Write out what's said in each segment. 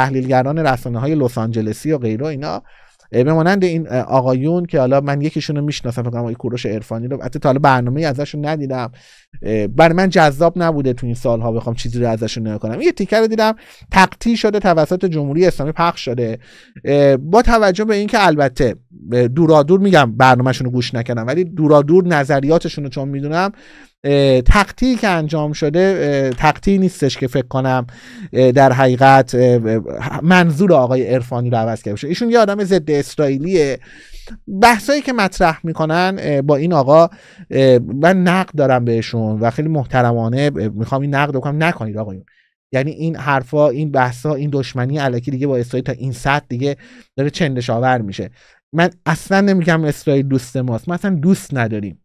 تحلیلگران رسانه های لس آنجلسی و غیره اینا به مانند این آقایون که حالا من یکیشون رو میشناسم فکر کنم آقای کوروش عرفانی رو حتی تا حالا برنامه ازشون ندیدم بر من جذاب نبوده تو این سالها بخوام چیزی رو ازشون نگاه کنم یه تیکر رو دیدم تقطی شده توسط جمهوری اسلامی پخش شده با توجه به اینکه البته دورادور میگم برنامهشون رو گوش نکنم ولی دورادور نظریاتشون رو چون میدونم تقطیعی که انجام شده تقطیعی نیستش که فکر کنم در حقیقت منظور آقای عرفانی رو عوض کرده ایشون یه آدم ضد اسرائیلیه بحثایی که مطرح میکنن با این آقا من نقد دارم بهشون و خیلی محترمانه میخوام این نقد بکنم نکنید آقایون یعنی این حرفا این بحثا این دشمنی علکی دیگه با اسرائیل تا این سطح دیگه داره چندش آور میشه من اصلا نمیگم اسرائیل دوست ماست ما اصلا دوست نداریم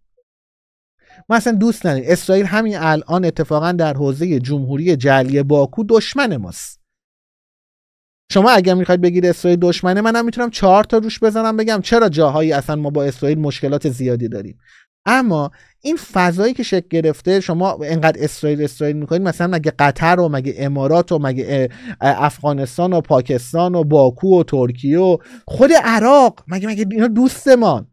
ما اصلا دوست نداریم اسرائیل همین الان اتفاقا در حوزه جمهوری جعلی باکو دشمن ماست شما اگر میخواید بگید اسرائیل دشمنه منم میتونم چهار تا روش بزنم بگم چرا جاهایی اصلا ما با اسرائیل مشکلات زیادی داریم اما این فضایی که شکل گرفته شما انقدر اسرائیل اسرائیل میکنید مثلا مگه قطر و مگه امارات و مگه افغانستان و پاکستان و باکو و ترکیه و خود عراق مگه مگه اینا دوستمان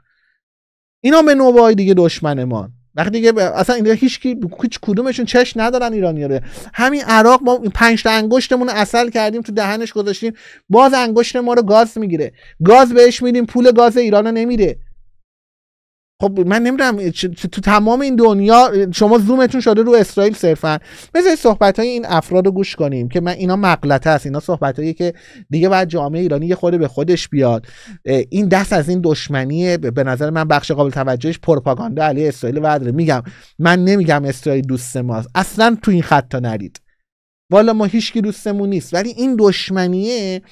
اینا به نوبه دیگه دشمنمان وقتی دیگه اصلا اینا هیچ کی هیچ کدومشون چش ندارن ایرانی رو همین عراق ما پنج تا انگشتمون اصل کردیم تو دهنش گذاشتیم باز انگشت ما رو گاز میگیره گاز بهش میدیم پول گاز ایران نمیره خب من نمیدونم تو تمام این دنیا شما زومتون شده رو اسرائیل صرفا بذارید صحبت های این افراد رو گوش کنیم که من اینا مقلته است اینا صحبت هایی که دیگه بعد جامعه ایرانی خود به خودش بیاد این دست از این دشمنی به نظر من بخش قابل توجهش پروپاگاندا علیه اسرائیل میگم من نمیگم اسرائیل دوست ماست اصلا تو این خطا نرید والا ما هیچکی دوستمون نیست ولی این دشمنیه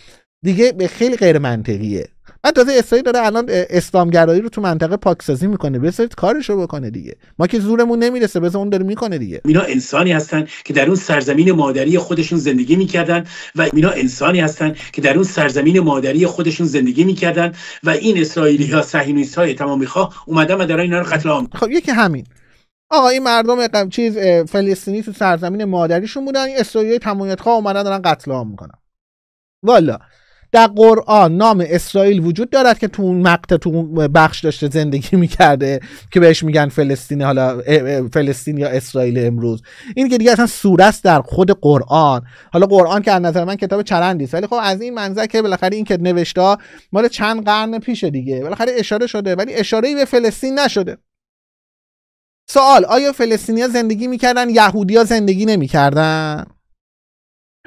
دیگه خیلی غیر منطقیه تازه اسرائیل داره الان اسلامگرایی رو تو منطقه پاکسازی میکنه بذارید کارش رو بکنه دیگه ما که زورمون نمیرسه بذار اون داره میکنه دیگه اینا انسانی هستن که در اون سرزمین مادری خودشون زندگی میکردن و اینا انسانی هستن که در اون سرزمین مادری خودشون زندگی میکردن و این اسرائیلی ها صهیونیست های تمام خواه اومدن و دارن اینا رو قتل عام خب یکی همین آقا این مردم قم چیز فلسطینی تو سرزمین مادریشون بودن این اسرائیلی تمامیت خواه اومدن دارن قتل عام میکنن والا در قرآن نام اسرائیل وجود دارد که تو اون مقطع تو اون بخش داشته زندگی میکرده که بهش میگن فلسطین حالا فلسطین یا اسرائیل امروز این که دیگه اصلا سوره است در خود قرآن حالا قرآن که از نظر من کتاب چرندی ولی خب از این منظر که بالاخره این که نوشتا مال چند قرن پیشه دیگه بالاخره اشاره شده ولی اشاره به فلسطین نشده سوال آیا فلسطینیا زندگی میکردن یهودیا زندگی نمیکردن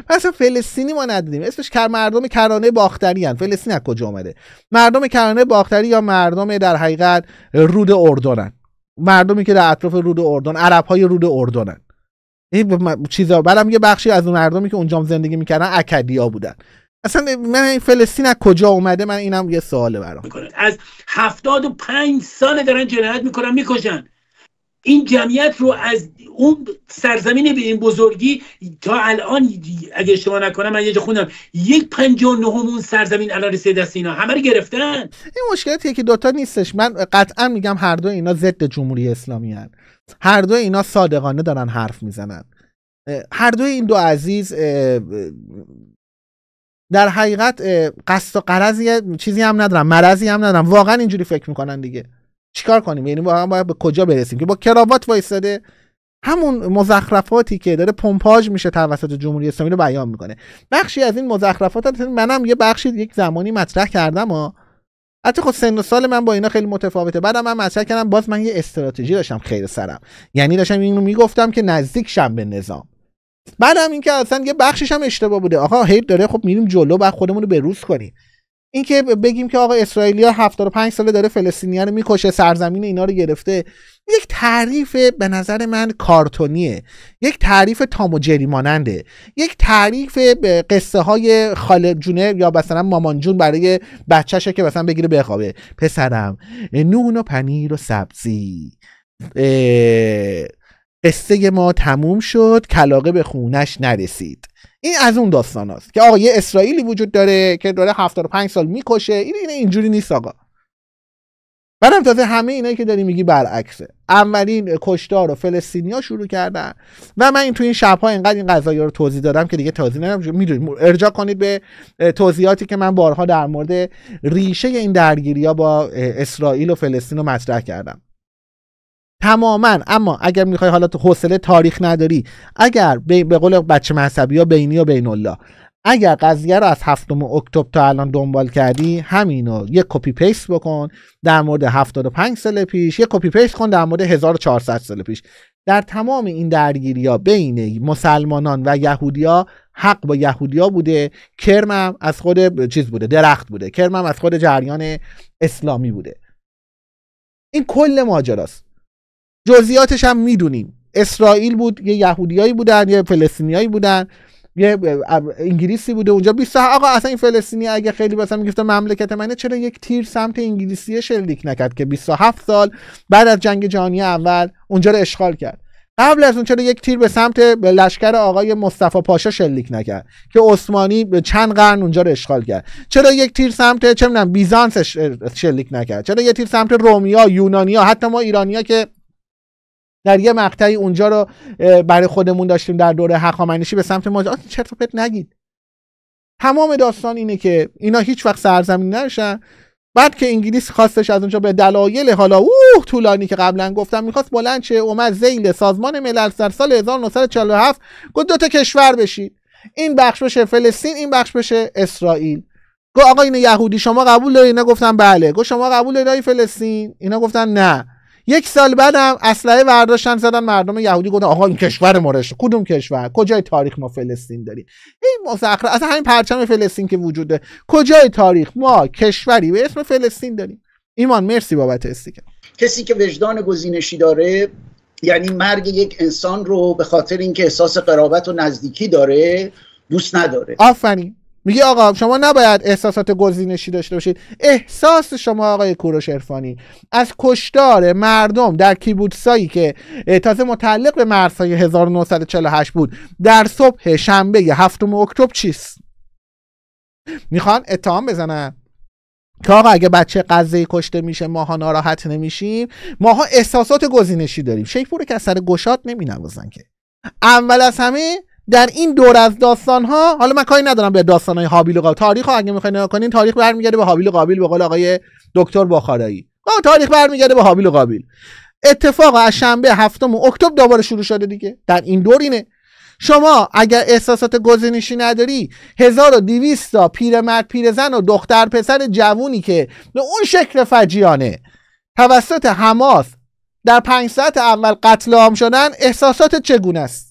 پس فلسطینی ما ندیدیم اسمش کر مردم کرانه باختری هن. فلسطین از کجا آمده مردم کرانه باختری یا مردم در حقیقت رود اردنن مردمی که در اطراف رود اردن عرب های رود اردنن این چیزا برام یه بخشی از اون مردمی که اونجا زندگی میکردن اکدیا بودن اصلا من این فلسطین از کجا اومده من اینم یه سوال برام از 75 سال ساله دارن جنایت میکنن میکشن این جمعیت رو از اون سرزمین به این بزرگی تا الان اگه شما نکنم من یه جا خوندم یک پنجاه نهمون سرزمین الان رسیده دست اینا همه رو گرفتن این مشکلات که دوتا نیستش من قطعا میگم هر دو اینا ضد جمهوری اسلامی هن. هر دو اینا صادقانه دارن حرف میزنن هر دو این دو عزیز در حقیقت قصد و قرضی چیزی هم ندارن مرضی هم ندارن واقعا اینجوری فکر میکنن دیگه چیکار کنیم یعنی واقعا باید به کجا برسیم که با کراوات وایساده همون مزخرفاتی که داره پمپاژ میشه توسط جمهوری اسلامی رو بیان میکنه بخشی از این مزخرفات منم یه بخشی یک زمانی مطرح کردم و حتی خود خب سن و سال من با اینا خیلی متفاوته بعدم من مطرح کردم باز من یه استراتژی داشتم خیر سرم یعنی داشتم اینو میگفتم که نزدیک شم به نظام بعدم اینکه اصلا یه بخشش هم اشتباه بوده آقا هی داره خب میریم جلو بعد خودمون رو به روز کنیم اینکه بگیم که آقا اسرائیلیا 75 ساله داره فلسطینیان رو میکشه سرزمین اینا رو گرفته یک تعریف به نظر من کارتونیه یک تعریف تام و جری ماننده یک تعریف قصه های خاله جونه یا مثلا مامان جون برای بچهشه که مثلا بگیره بخوابه پسرم نون و پنیر و سبزی قصه ما تموم شد کلاقه به خونش نرسید این از اون داستان است که آقا یه اسرائیلی وجود داره که داره 75 سال میکشه این اینه اینجوری نیست آقا بعدم تازه همه اینایی که داری میگی برعکسه اولین کشتار و فلسطینیا شروع کردن و من این تو این شبها اینقدر این قضایی رو توضیح دادم که دیگه توضیح ندارم میدونید ارجاع کنید به توضیحاتی که من بارها در مورد ریشه این درگیری ها با اسرائیل و فلسطین رو مطرح کردم تماما اما اگر میخوای تو حوصله تاریخ نداری اگر به قول بچه مذهبی یا بینی و بین الله اگر قضیه رو از هفتم اکتبر تا الان دنبال کردی همینو یه کپی پیست بکن در مورد 75 سال پیش یه کپی پیست کن در مورد 1400 سال پیش در تمام این درگیری ها بین مسلمانان و یهودیا حق با یهودیا بوده کرمم از خود چیز بوده درخت بوده کرمم از خود جریان اسلامی بوده این کل ماجراست جزئیاتش هم میدونیم اسرائیل بود یه یهودیایی بودن یه فلسطینیایی بودن یه انگلیسی بوده اونجا 20 آقا اصلا این فلسطینی اگه خیلی مثلا میگفت مملکت منه چرا یک تیر سمت انگلیسی شلیک نکرد که 27 سال بعد از جنگ جهانی اول اونجا رو اشغال کرد قبل از اون چرا یک تیر به سمت به لشکر آقای مصطفی پاشا شلیک نکرد که عثمانی به چند قرن اونجا رو اشغال کرد چرا یک تیر سمت چه میدونم بیزانس شلیک نکرد چرا یک تیر سمت رومیا یونانیا حتی ما ایرانیا که در یه مقطعی اونجا رو برای خودمون داشتیم در دوره هخامنشی به سمت ماجرا چرت و پرت نگید تمام داستان اینه که اینا هیچ وقت سرزمین نشن بعد که انگلیس خواستش از اونجا به دلایل حالا اوه طولانی که قبلا گفتم میخواست بلند چه اومد زیل سازمان ملل در سال 1947 گفت دو تا کشور بشید این بخش بشه فلسطین این بخش بشه اسرائیل گفت آقا این یهودی شما قبول دارید اینا گفتن بله گفت شما قبول دارید فلسطین اینا گفتن نه یک سال بعدم اسلحه برداشتن زدن مردم یهودی گفتن آقا این کشور ما کدوم کشور کجای تاریخ ما فلسطین داریم این مزخرف اصلا همین پرچم فلسطین که وجوده کجای تاریخ ما کشوری به اسم فلسطین داریم ایمان مرسی بابت استیکر کسی که وجدان گزینشی داره یعنی مرگ یک انسان رو به خاطر اینکه احساس قرابت و نزدیکی داره دوست نداره آفرین میگه آقا شما نباید احساسات گزینشی داشته باشید احساس شما آقای کوروش ارفانی از کشتار مردم در کیبوتسایی که تازه متعلق به مرسای 1948 بود در صبح شنبه 7 اکتبر چیست میخوان اتهام بزنن که آقا اگه بچه قضیه کشته میشه ماها ناراحت نمیشیم ماها احساسات گزینشی داریم شیپور که از سر گشاد نمینوازن که اول از همه در این دور از داستان ها حالا من کاری ندارم به داستان های حابیل و قابیل تاریخ ها اگه میخواین نگاه کنین تاریخ برمیگرده به حابیل و قابیل به قول آقای دکتر بخارایی آه تاریخ برمیگرده به حابیل و قابیل اتفاق از شنبه هفتم اکتبر دوباره شروع شده دیگه در این دور اینه شما اگر احساسات گزینشی نداری 1200 تا پیرمرد پیرزن و دختر پسر جوونی که به اون شکل فجیانه توسط حماس در پنج ساعت اول قتل عام شدن احساسات چگونه است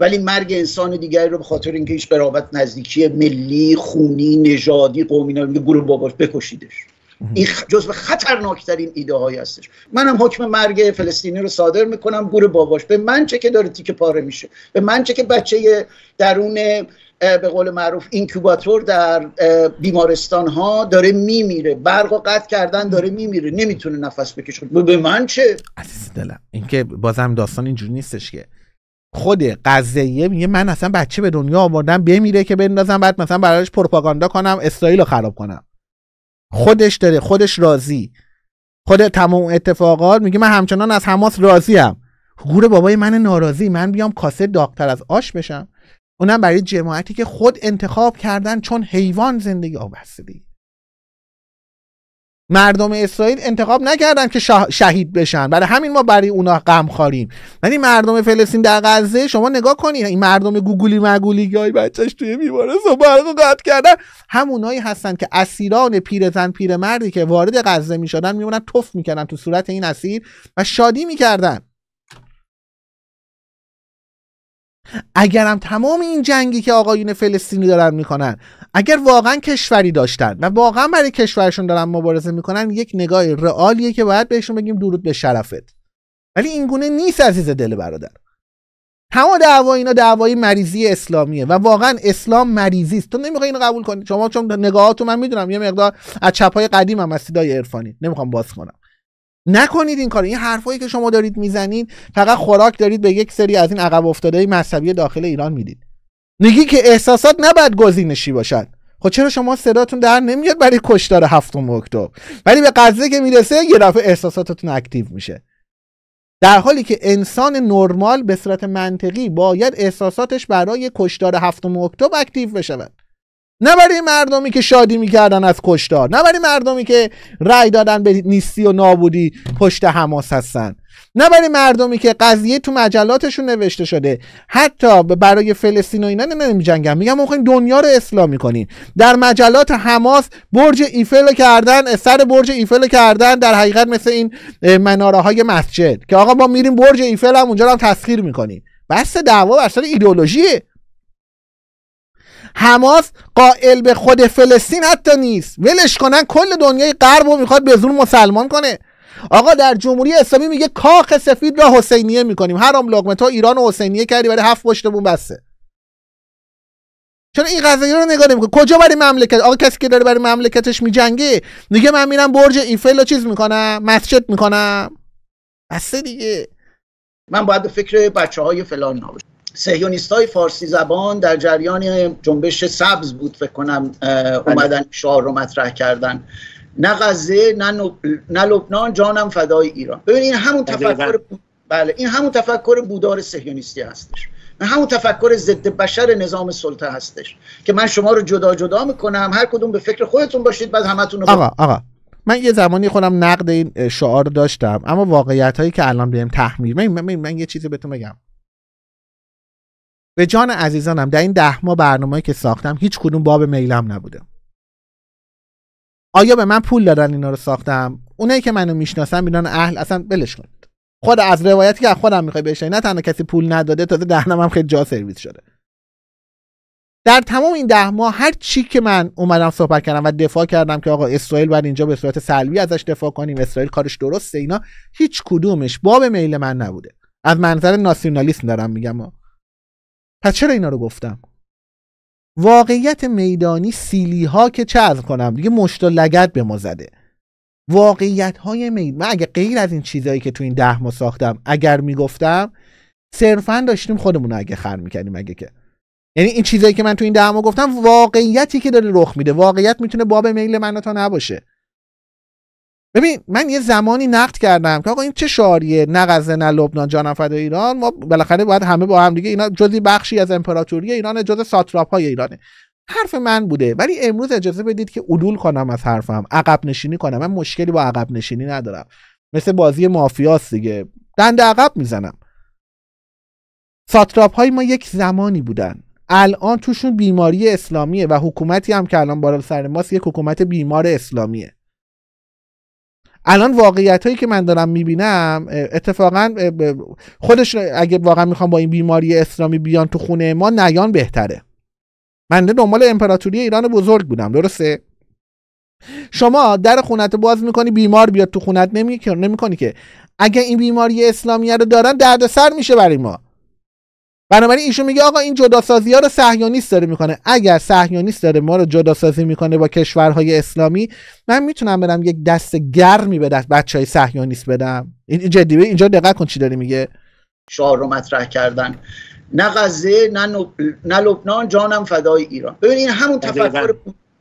ولی مرگ انسان دیگری رو به خاطر اینکه هیچ قرابت نزدیکی ملی خونی نژادی قومی نداره گروه باباش بکشیدش این جزو خطرناکترین ایده های هستش منم حکم مرگ فلسطینی رو صادر میکنم گور باباش به من چه که داره تیک پاره میشه به من چه که بچه درون به قول معروف اینکوباتور در بیمارستان ها داره میمیره برق و قطع کردن داره میمیره نمیتونه نفس بکشه به من چه عزیز دلم اینکه بازم داستان اینجوری نیستش که خود قضیه میگه من اصلا بچه به دنیا آوردم بمیره که بندازم بعد مثلا برایش پروپاگاندا کنم اسرائیل رو خراب کنم خودش داره خودش راضی خود تمام اتفاقات میگه من همچنان از حماس راضیم گوره بابای من ناراضی من بیام کاسه داغتر از آش بشم اونم برای جماعتی که خود انتخاب کردن چون حیوان زندگی آبسته دیگه مردم اسرائیل انتخاب نکردن که شهید بشن برای همین ما برای اونا غم خاریم ولی یعنی مردم فلسطین در غزه شما نگاه کنید این مردم گوگولی مگولی گای بچهش توی بیمارستان برقو قطع کردن همونایی هستن که اسیران پیرزن پیرمردی که وارد غزه میشدن میمونن تف میکردن تو صورت این اسیر و شادی میکردن اگرم تمام این جنگی که آقایون فلسطینی دارن میکنن اگر واقعا کشوری داشتن و واقعا برای کشورشون دارن مبارزه میکنن یک نگاه رئالیه که باید بهشون بگیم درود به شرفت ولی این گونه نیست عزیز دل برادر تمام دعوا اینا دعوای مریضی اسلامیه و واقعا اسلام مریضی است تو نمیخوای اینو قبول کنی شما چون نگاهاتو من میدونم یه مقدار از چپای قدیمم از دای عرفانی نمیخوام باز کنم نکنید این کار این حرفایی که شما دارید میزنید فقط خوراک دارید به یک سری از این عقب افتاده مذهبی داخل ایران میدید نگی که احساسات نباید گزینشی باشد خب چرا شما صداتون در نمیاد برای کشدار هفتم اکتبر ولی به قضیه که میرسه یه دفعه احساساتتون اکتیو میشه در حالی که انسان نرمال به صورت منطقی باید احساساتش برای کشدار هفتم اکتبر اکتیو بشود نه برای مردمی که شادی میکردن از کشتار نه برای مردمی که رأی دادن به نیستی و نابودی پشت حماس هستن نه برای مردمی که قضیه تو مجلاتشون نوشته شده حتی برای فلسطین و اینا جنگم میگن ما دنیا رو اسلامی کنیم در مجلات حماس برج ایفل کردن سر برج ایفل کردن در حقیقت مثل این مناره های مسجد که آقا ما میریم برج ایفل هم اونجا رو هم تسخیر میکنیم بس دعوا بر سر حماس قائل به خود فلسطین حتی نیست ولش کنن کل دنیای غرب رو میخواد به زور مسلمان کنه آقا در جمهوری اسلامی میگه کاخ سفید را حسینیه میکنیم حرام لقمه تو ایران و حسینیه کردی برای هفت پشتمون بسته چرا این قضیه رو نگاه نمیکنه کجا برای مملکت آقا کسی که داره برای مملکتش میجنگه میگه من میرم برج ایفل رو چیز میکنم مسجد میکنم بسته دیگه من باید فکر بچه های فلان سهیونیست های فارسی زبان در جریان جنبش سبز بود فکر کنم بله. اومدن شعار رو مطرح کردن نه غزه نه, لبنان جانم فدای ایران ببین این همون تفکر بله این همون تفکر بودار سهیونیستی هستش همون تفکر ضد بشر نظام سلطه هستش که من شما رو جدا جدا میکنم هر کدوم به فکر خودتون باشید بعد همتون آقا من یه زمانی خودم نقد این شعار داشتم اما واقعیت هایی که الان بهم تحمیل من, من, من یه چیزی بهتون بگم به جان عزیزانم در این ده ماه برنامه که ساختم هیچ کدوم باب میلم نبوده آیا به من پول دادن اینا رو ساختم اونایی که منو میشناسن میدونن اهل اصلا بلش کنید خود از روایتی که خودم میخوای بشه نه تنها کسی پول نداده تا دهنم هم خیلی جا سرویس شده در تمام این ده ماه هر چی که من اومدم صحبت کردم و دفاع کردم که آقا اسرائیل باید اینجا به صورت سلبی ازش دفاع کنیم اسرائیل کارش درسته اینا هیچ کدومش باب میل من نبوده از منظر ناسیونالیسم دارم میگم پس چرا اینا رو گفتم واقعیت میدانی سیلی ها که چه کنم دیگه مشت لگت به ما زده واقعیت های میدانی من اگه غیر از این چیزهایی که تو این ده ما ساختم اگر میگفتم صرفا داشتیم خودمون اگه خر میکردیم اگه که یعنی این چیزایی که من تو این دهما گفتم واقعیتی که داره رخ میده واقعیت میتونه باب میل من تا نباشه ببین من یه زمانی نقد کردم که آقا این چه شعاریه نه نه لبنان جان فدای ایران ما بالاخره باید همه با هم دیگه اینا جزی بخشی از امپراتوری ایران جز ساتراپ های ایرانه حرف من بوده ولی امروز اجازه بدید که عدول کنم از حرفم عقب نشینی کنم من مشکلی با عقب نشینی ندارم مثل بازی مافیاس دیگه دند عقب میزنم ساتراپ های ما یک زمانی بودن الان توشون بیماری اسلامیه و حکومتی هم که الان بالا سر ماست یک حکومت بیمار اسلامیه الان واقعیت هایی که من دارم میبینم اتفاقا خودش اگه واقعا میخوام با این بیماری اسلامی بیان تو خونه ما نیان بهتره من دنبال امپراتوری ایران بزرگ بودم درسته شما در خونت باز میکنی بیمار بیاد تو خونت نمیکنی که اگه این بیماری اسلامی رو دارن دردسر میشه برای ما بنابراین ایشون میگه آقا این جداسازی ها رو صهیونیست داره میکنه اگر صهیونیست داره ما رو سازی میکنه با کشورهای اسلامی من میتونم برم یک دست گرمی به دست بچه های صهیونیست بدم این جدی اینجا دقت کن چی داره میگه شعار رو مطرح کردن نه غزه نه, نه لبنان جانم فدای ایران ببین این همون تفکر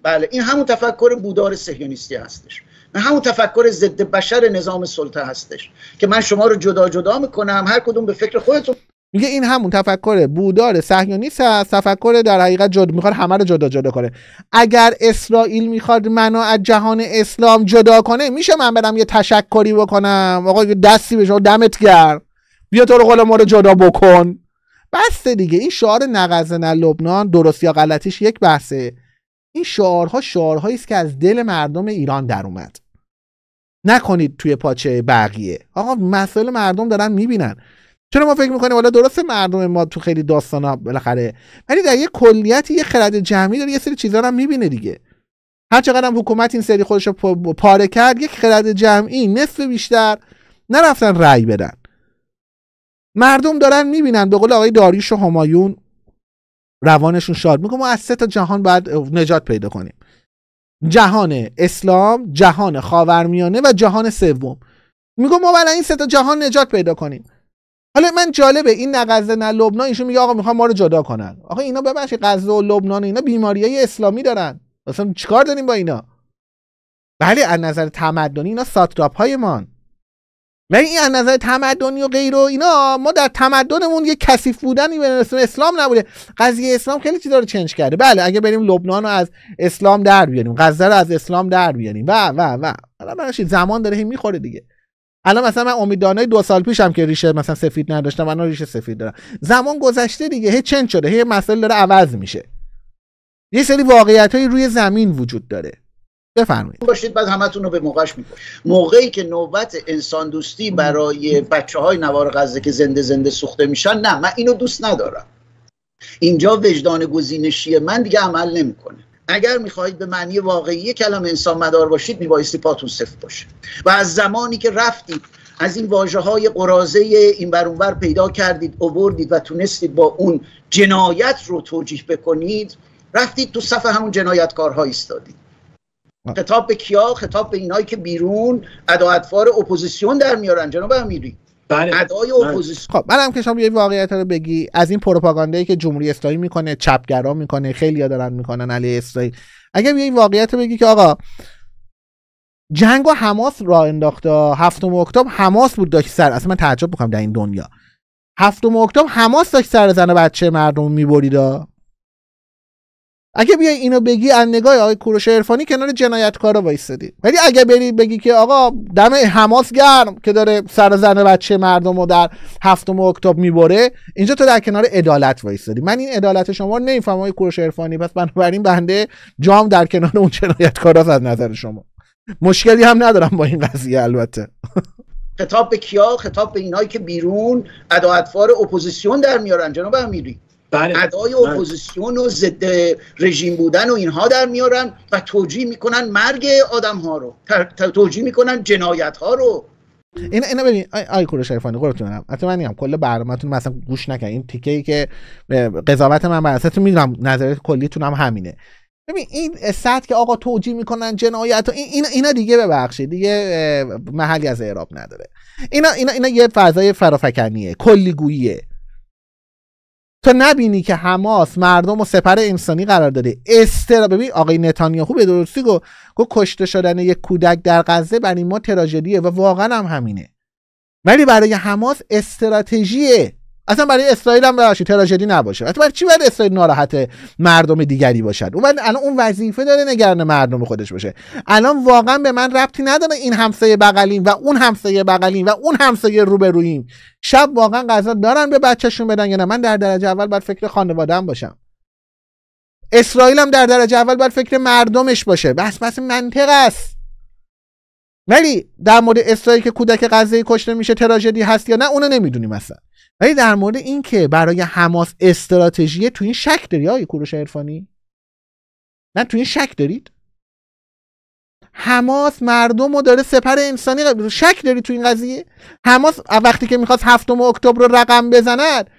بله این همون تفکر بودار صهیونیستی هستش همون تفکر ضد بشر نظام سلطه هستش که من شما رو جدا جدا میکنم هر کدوم به فکر خودتون میگه این همون تفکر بودار صهیونیست هست تفکر در حقیقت جد میخواد همه رو جدا جدا کنه اگر اسرائیل میخواد منو از جهان اسلام جدا کنه میشه من برم یه تشکری بکنم آقا یه دستی بشه دمت گرم بیا تو رو قول ما رو جدا بکن بسته دیگه این شعار نه لبنان درست یا غلطیش یک بحثه این شعارها شعارهایی است که از دل مردم ایران در اومد نکنید توی پاچه بقیه آقا مسئله مردم دارن میبینن چرا ما فکر میکنیم حالا درست مردم ما تو خیلی داستانا بالاخره ولی در یه کلیتی یه خرد جمعی داره یه سری چیزا رو هم میبینه دیگه هر چقدر هم حکومت این سری خودش رو پاره کرد یک خرد جمعی نصف بیشتر نرفتن رأی بدن مردم دارن میبینن به قول آقای داریوش و همایون روانشون شاد میکنه ما از سه تا جهان بعد نجات پیدا کنیم جهان اسلام جهان خاورمیانه و جهان سوم میگم ما برای این سه تا جهان نجات پیدا کنیم حالا من جالبه این نه غزه نه لبنان ایشون میگه آقا میخوام ما رو جدا کنن آقا اینا ببخشید غزه و لبنان اینا بیماریای اسلامی دارن مثلا چیکار داریم با اینا بله از نظر تمدنی اینا ساتراپ های مان ولی این از نظر تمدنی و غیر و اینا ما در تمدنمون یه کثیف بودنی به اسلام نبوده قضیه اسلام خیلی چیزا رو چنج کرده بله اگه بریم لبنان رو از اسلام در بیاریم غزه رو از اسلام در بیاریم و و و زمان داره هی میخوره دیگه الان مثلا من امیدانه دو سال پیشم که ریشه مثلا سفید نداشتم الان ریشه سفید دارم زمان گذشته دیگه هی چند شده هی مسئله داره عوض میشه یه سری واقعیت های روی زمین وجود داره بفرمایید باشید بعد همتون رو به موقعش میکنید موقعی که نوبت انسان دوستی برای بچه های نوار غزه که زنده زنده سوخته میشن نه من اینو دوست ندارم اینجا وجدان گزینشی من دیگه عمل نمیکنه اگر میخواهید به معنی واقعی کلام انسان مدار باشید میبایستی پاتون صفر باشه و از زمانی که رفتید از این واجه های قرازه این برونبر پیدا کردید اووردید و تونستید با اون جنایت رو توجیه بکنید رفتید تو صفحه همون جنایتکارها ایستادید خطاب به کیا خطاب به اینایی که بیرون ادا اپوزیسیون در میارن جناب امیری بله ادای بله. اپوزیسیون خب منم که شما یه واقعیت رو بگی از این پروپاگاندایی که جمهوری اسلامی میکنه چپگرا میکنه خیلی دارن میکنن علی اسرائیل اگه یه واقعیت رو بگی که آقا جنگ و حماس را انداخته هفتم اکتبر حماس بود داشت سر اصلا من تعجب میکنم در این دنیا هفتم اکتبر حماس داشت سر زن و بچه مردم میبریدا اگه بیای اینو بگی از نگاه آقای کوروش عرفانی کنار جنایتکارا وایسادی ولی اگه بری بگی که آقا دم حماس گرم که داره سر زن بچه مردم رو در هفتم اکتبر میبره اینجا تو در کنار عدالت وایسادی من این عدالت شما رو نمیفهمم آقای کوروش عرفانی پس بنابراین بنده جام در کنار اون جنایتکارا از نظر شما مشکلی هم ندارم با این قضیه البته خطاب به کیا خطاب به اینایی که بیرون ادا اپوزیسیون در میارن جناب امیری بله. ادای بله. اپوزیسیون و ضد رژیم بودن و اینها در میارن و توجیه میکنن مرگ آدم ها رو توجیه میکنن جنایت ها رو این اینا ببین آی کور شریفانی میگم کل برنامه‌تون مثلا گوش نکن این تیکه ای که قضاوت من بر اساس میدونم نظر کلیتون هم همینه ببین این سطح که آقا توجیه میکنن جنایت و این اینا دیگه ببخشید دیگه محلی از اعراب نداره اینا اینا اینا یه فضای فرافکنیه کلیگوییه تو نبینی که حماس مردم و سپر انسانی قرار داده استرا ببین آقای نتانیاهو به درستی گفت گو کشته شدن یک کودک در غزه برای ما تراژدیه و واقعا هم همینه ولی برای حماس استراتژیه اصلا برای اسرائیل هم باشه تراژدی نباشه اصلا برای چی برای اسرائیل ناراحت مردم دیگری باشد اون الان اون وظیفه داره نگران مردم خودش باشه الان واقعا به من ربطی نداره این همسایه بغلیم و اون همسایه بغلیم و اون همسایه روبرویم شب واقعا غذا دارن به بچهشون بدن یا نه من در درجه اول بر فکر خانواده‌ام باشم اسرائیل هم در درجه اول بر فکر مردمش باشه بس بس منطق است ولی در مورد اسرائیل که کودک غزه کشته میشه تراژدی هست یا نه اونو نمیدونیم اصلا ولی در مورد این که برای حماس استراتژی تو این شک داری آقای کوروش عرفانی نه تو این شک دارید حماس مردم رو داره سپر انسانی شک داری تو این قضیه حماس وقتی که میخواست هفتم اکتبر رو رقم بزند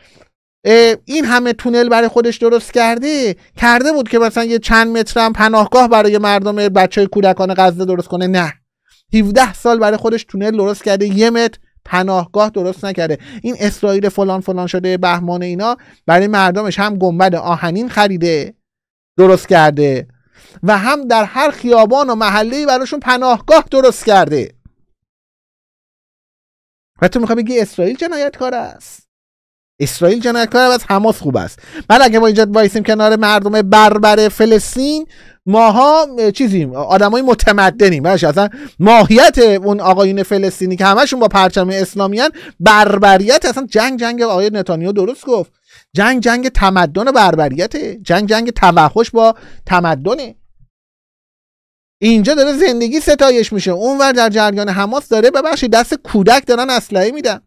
این همه تونل برای خودش درست کرده کرده بود که مثلا یه چند مترم پناهگاه برای مردم بچه های کودکان غزه درست کنه نه 17 سال برای خودش تونل درست کرده یه متر پناهگاه درست نکرده این اسرائیل فلان فلان شده بهمان اینا برای مردمش هم گنبد آهنین خریده درست کرده و هم در هر خیابان و محله براشون پناهگاه درست کرده و تو میخوای بگی اسرائیل جنایتکار است اسرائیل جنایتکار از حماس خوب است بله اگه ما اینجا وایسیم کنار مردم بربر فلسطین ماها چیزیم آدمای متمدنیم باشه اصلا ماهیت اون آقایون فلسطینی که همشون با پرچم اسلامیان بربریت اصلا جنگ جنگ آقای نتانیاهو درست گفت جنگ جنگ تمدن و بربریته جنگ جنگ توحش با تمدنه اینجا داره زندگی ستایش میشه اونور در جریان حماس داره ببخشید دست کودک دارن اسلحه میدن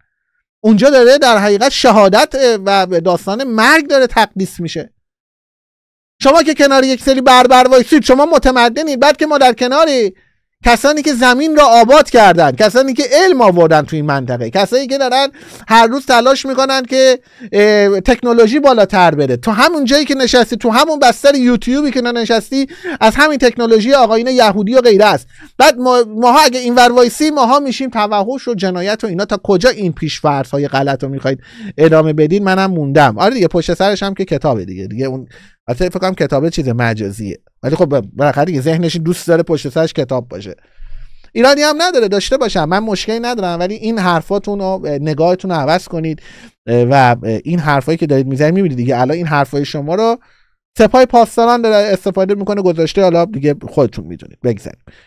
اونجا داره در حقیقت شهادت و داستان مرگ داره تقدیس میشه شما که کنار یک سری بربر وایسید شما متمدنید بعد که ما در کناری کسانی که زمین را آباد کردند کسانی که علم آوردن تو این منطقه کسانی که دارن هر روز تلاش میکنن که تکنولوژی بالاتر بره تو همون جایی که نشستی تو همون بستر یوتیوبی که نشستی از همین تکنولوژی آقایین یهودی و غیره است بعد ما ها اگه این وایسی ماها میشیم توحش و جنایت و اینا تا کجا این پیش های غلط رو میخواید ادامه بدین منم موندم آره دیگه پشت سرش هم که کتابه دیگه دیگه اون البته فکر کنم کتابه چیز مجازیه ولی خب بالاخره دیگه ذهنش دوست داره پشت سرش کتاب باشه ایرانی هم نداره داشته باشم من مشکلی ندارم ولی این حرفاتون رو نگاهتون رو عوض کنید و این حرفایی که دارید میزنید میبینید دیگه الان این حرفای شما رو سپای پاسداران داره استفاده میکنه گذاشته حالا دیگه خودتون میدونید بگذاریم